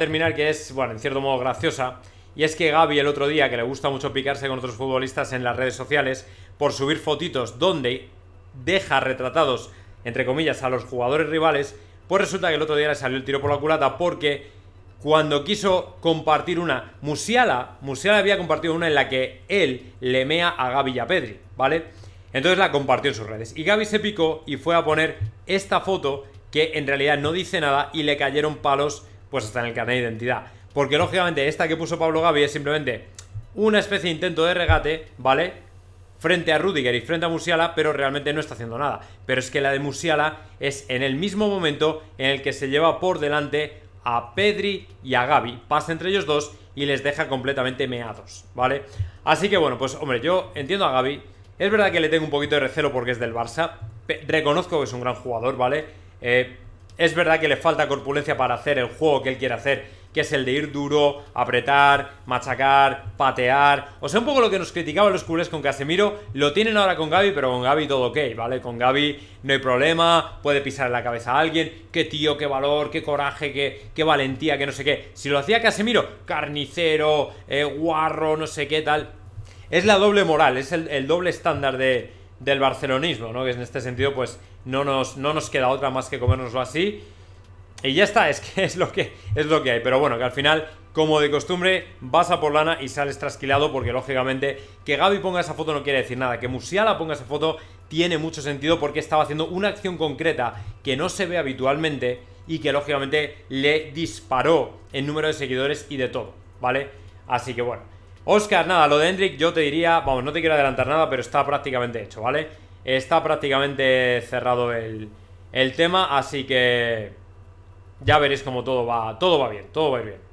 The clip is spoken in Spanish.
terminar que es, bueno, en cierto modo graciosa. Y es que Gaby el otro día, que le gusta mucho picarse con otros futbolistas en las redes sociales, por subir fotitos donde deja retratados, entre comillas, a los jugadores rivales, pues resulta que el otro día le salió el tiro por la culata porque cuando quiso compartir una, Musiala, Musiala había compartido una en la que él le mea a Gaby y a Pedri, ¿vale? Entonces la compartió en sus redes. Y Gaby se picó y fue a poner esta foto que en realidad no dice nada y le cayeron palos pues hasta en el canal de identidad. Porque lógicamente esta que puso Pablo Gaby es simplemente una especie de intento de regate, ¿vale? Frente a Rudiger y frente a Musiala, pero realmente no está haciendo nada. Pero es que la de Musiala es en el mismo momento en el que se lleva por delante a Pedri y a Gaby. Pasa entre ellos dos y les deja completamente meados, ¿vale? Así que bueno, pues hombre, yo entiendo a Gaby. Es verdad que le tengo un poquito de recelo porque es del Barça. Reconozco que es un gran jugador, ¿vale? Eh, es verdad que le falta corpulencia para hacer el juego que él quiere hacer, que es el de ir duro, apretar, machacar, patear. O sea, un poco lo que nos criticaban los culés con Casemiro, lo tienen ahora con Gaby, pero con Gaby todo ok, ¿vale? Con Gaby no hay problema, puede pisar en la cabeza a alguien. Qué tío, qué valor, qué coraje, qué, valentía, qué no sé qué. Si lo hacía Casemiro, carnicero, eh, guarro, no sé qué tal. Es la doble moral, es el doble estándar de, del barcelonismo, ¿no? Que en este sentido, pues, no nos, no nos queda otra más que comérnoslo así. Y ya está, es que es lo que es lo que hay. Pero bueno, que al final, como de costumbre, vas a por lana y sales trasquilado. Porque lógicamente, que Gaby ponga esa foto no quiere decir nada. Que Musiala ponga esa foto tiene mucho sentido porque estaba haciendo una acción concreta que no se ve habitualmente y que lógicamente le disparó en número de seguidores y de todo, ¿vale? Así que bueno. Oscar, nada, lo de Hendrik yo te diría, vamos, no te quiero adelantar nada, pero está prácticamente hecho, ¿vale? Está prácticamente cerrado el, tema, así que ya veréis cómo todo va, todo va bien, todo va bien.